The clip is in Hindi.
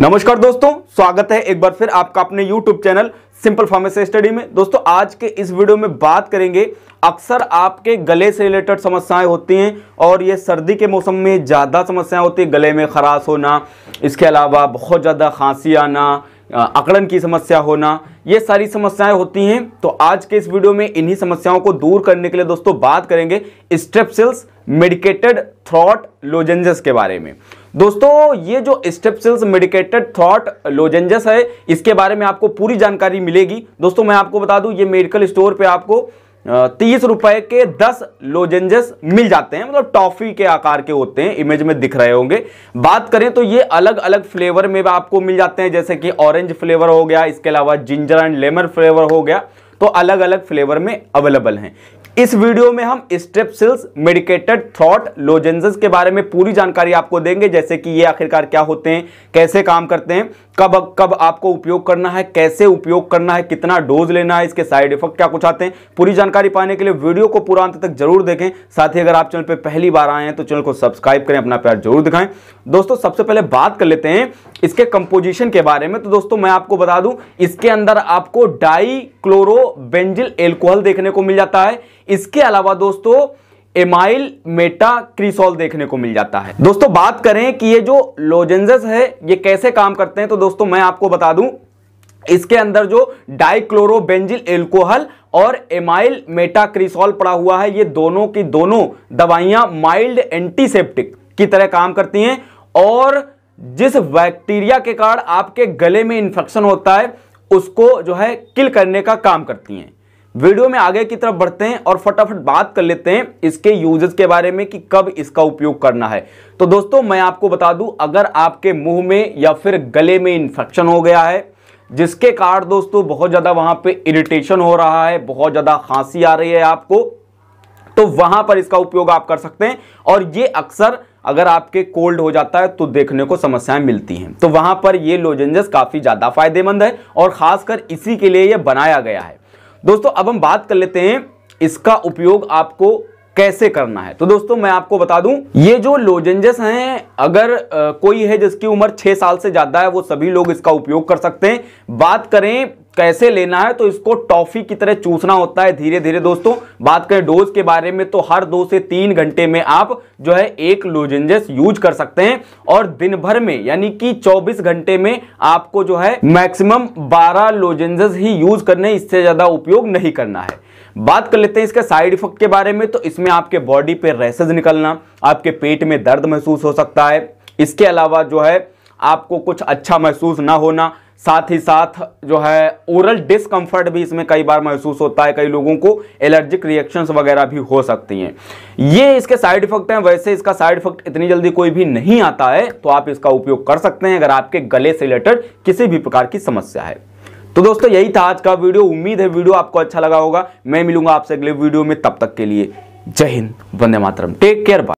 नमस्कार दोस्तों स्वागत है एक बार फिर आपका अपने YouTube channel simple pharmacy study में दोस्तों आज के इस वीडियो में बात करेंगे अक्सर आपके गले से रिलेटेड समस्याएं होती हैं और ये सर्दी के मौसम में ज़्यादा समस्याएं होती है गले में खराश होना इसके अलावा बहुत ज़्यादा खांसी आना अकड़न की समस्या होना ये सारी समस्याएं होती हैं तो आज के इस वीडियो में इन्हीं समस्याओं को दूर करने के लिए दोस्तों बात करेंगे स्ट्रेपसिल्स मेडिकेटेड थ्रॉट लोजेंजस के बारे में दोस्तों ये जो स्टेपसिल्स मेडिकेटेड थॉट लोजेंजस है इसके बारे में आपको पूरी जानकारी मिलेगी दोस्तों मैं आपको बता दूं ये मेडिकल स्टोर पे आपको तीस रुपए के दस लोजेंजस मिल जाते हैं मतलब टॉफी के आकार के होते हैं इमेज में दिख रहे होंगे बात करें तो ये अलग अलग फ्लेवर में आपको मिल जाते हैं जैसे कि ऑरेंज फ्लेवर हो गया इसके अलावा जिंजर एंड लेमन फ्लेवर हो गया तो अलग अलग फ्लेवर में अवेलेबल हैं इस वीडियो में हम स्टेप मेडिकेटेड थ्रॉट लोजेंजेस के बारे में पूरी जानकारी आपको देंगे जैसे कि ये आखिरकार क्या होते हैं कैसे काम करते हैं कब कब आपको उपयोग करना है कैसे उपयोग करना है कितना डोज लेना है इसके साइड इफेक्ट क्या कुछ आते हैं पूरी जानकारी पाने के लिए वीडियो को पूरा अंत तक जरूर देखें साथ ही अगर आप चैनल पर पहली बार आए हैं तो चैनल को सब्सक्राइब करें अपना प्यार जरूर दिखाएं दोस्तों सबसे पहले बात कर लेते हैं इसके कंपोजिशन के बारे में तो दोस्तों मैं आपको बता दूं इसके अंदर आपको डाई क्लोरोबेंजिल एल्कोहल देखने को मिल जाता है इसके अलावा दोस्तों एमाइल मेटा क्रिसोल देखने को मिल जाता है दोस्तों बात करें कि ये जो लोजेंजस है ये कैसे काम करते हैं तो दोस्तों मैं आपको बता दूं इसके अंदर जो डाइक्लोरोबेंजिल एल्कोहल और एमाइल मेटाक्रिसोल पड़ा हुआ है ये दोनों की दोनों दवाइयां माइल्ड एंटीसेप्टिक की तरह काम करती हैं और जिस बैक्टीरिया के कारण आपके गले में इंफेक्शन होता है उसको जो है किल करने का काम करती हैं वीडियो में आगे की तरफ बढ़ते हैं और फटाफट बात कर लेते हैं इसके यूजेस के बारे में कि कब इसका उपयोग करना है तो दोस्तों मैं आपको बता दूं अगर आपके मुंह में या फिर गले में इन्फेक्शन हो गया है जिसके कारण दोस्तों बहुत ज़्यादा वहां पे इरिटेशन हो रहा है बहुत ज़्यादा खांसी आ रही है आपको तो वहां पर इसका उपयोग आप कर सकते हैं और ये अक्सर अगर आपके कोल्ड हो जाता है तो देखने को समस्याएं मिलती हैं तो वहां पर ये लोजेंजस काफ़ी ज़्यादा फायदेमंद है और ख़ासकर इसी के लिए यह बनाया गया है दोस्तों अब हम बात कर लेते हैं इसका उपयोग आपको कैसे करना है तो दोस्तों मैं आपको बता दूं ये जो लोजेंजस हैं अगर आ, कोई है जिसकी उम्र छह साल से ज़्यादा है वो सभी लोग इसका उपयोग कर सकते हैं बात करें कैसे लेना है तो इसको टॉफी की तरह चूसना होता है धीरे धीरे दोस्तों बात करें डोज के बारे में तो हर दो से तीन घंटे में आप जो है एक लोजेंजेस यूज कर सकते हैं और दिन भर में यानी कि 24 घंटे में आपको जो है मैक्सिमम 12 लोजेंजेस ही यूज करने इससे ज्यादा उपयोग नहीं करना है बात कर लेते हैं इसके साइड इफेक्ट के बारे में तो इसमें आपके बॉडी पे रेसेज निकलना आपके पेट में दर्द महसूस हो सकता है इसके अलावा जो है आपको कुछ अच्छा महसूस ना होना साथ ही साथ जो है ओरल डिसकंफर्ट भी इसमें कई बार महसूस होता है कई लोगों को एलर्जिक रिएक्शंस वगैरह भी हो सकती हैं ये इसके साइड इफेक्ट हैं वैसे इसका साइड इफेक्ट इतनी जल्दी कोई भी नहीं आता है तो आप इसका उपयोग कर सकते हैं अगर आपके गले से रिलेटेड किसी भी प्रकार की समस्या है तो दोस्तों यही था आज का वीडियो उम्मीद है वीडियो आपको अच्छा लगा होगा मैं मिलूंगा आपसे अगले वीडियो में तब तक के लिए जय हिंद वंदे मातरम टेक केयर बाय